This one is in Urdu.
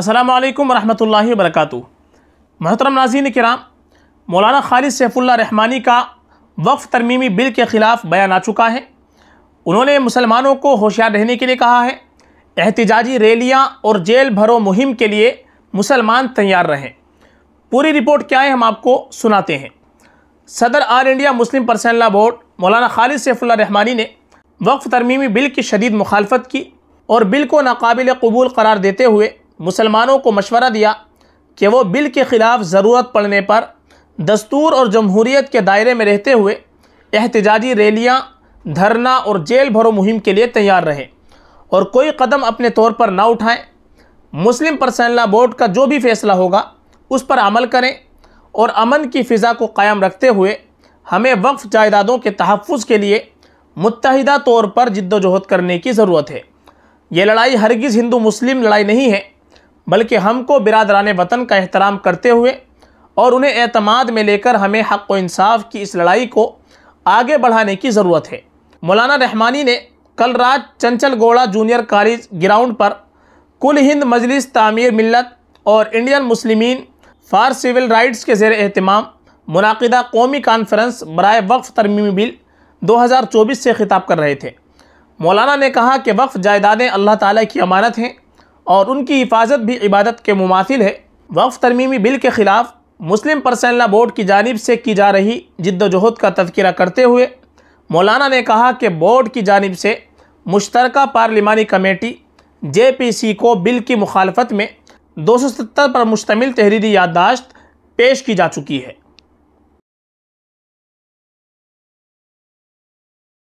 السلام علیکم ورحمۃ اللہ وبرکاتہ محترم ناظرین کرام مولانا خالد سیف اللہ رحمانی کا وقف ترمیمی بل کے خلاف بیان آ چکا ہے انہوں نے مسلمانوں کو ہوشیار رہنے کے لیے کہا ہے احتجاجی ریلیاں اور جیل بھرو مہم کے لیے مسلمان تیار رہیں پوری رپورٹ کیا ہے ہم آپ کو سناتے ہیں صدر all India Muslim personal law board Maulana Khalid safe اللہ رحمانی نے وقف ترمیمی بل کی شدید مخالفت کی اور بل کو ناقابل قبول قرار دیتے ہوئے مسلمانوں کو مشورہ دیا کہ وہ بل کے خلاف ضرورت پڑنے پر دستور اور جمہوریت کے دائرے میں رہتے ہوئے احتجاجی ریلیاں دھرنا اور جیل بھرو مہم کے لیے تیار رہیں اور کوئی قدم اپنے طور پر نہ اٹھائیں مسلم پرسنلا بورڈ کا جو بھی فیصلہ ہوگا اس پر عمل کریں اور امن کی فضا کو قائم رکھتے ہوئے ہمیں وقف جائیدادوں کے تحفظ کے لیے متحدہ طور پر جد و جہد کرنے کی ضرورت ہے یہ لڑائی ہرگز ہندو مسلم لڑائی نہیں ہے بلکہ ہم کو برادران وطن کا احترام کرتے ہوئے اور انہیں اعتماد میں لے کر ہمیں حق و انصاف کی اس لڑائی کو آگے بڑھانے کی ضرورت ہے مولانا رحمانی نے کل رات چنچل گوڑا جونیئر کالج گراؤنڈ پر کل ہند مجلس تعمیر ملت اور انڈین مسلمین فار سول رائٹس کے زیر اہتمام منعقدہ قومی کانفرنس برائے وقف ترمیمی بل دو ہزار چوبیس سے خطاب کر رہے تھے مولانا نے کہا کہ وقف جائیدادیں اللہ تعالیٰ کی امانت ہیں اور ان کی حفاظت بھی عبادت کے مماثل ہے وقف ترمیمی بل کے خلاف مسلم پرسنلا بورڈ کی جانب سے کی جا رہی جد و جہد کا تذکرہ کرتے ہوئے مولانا نے کہا کہ بورڈ کی جانب سے مشترکہ پارلیمانی کمیٹی جے پی سی کو بل کی مخالفت میں دو سو ستر پر مشتمل تحریری یادداشت پیش کی جا چکی ہے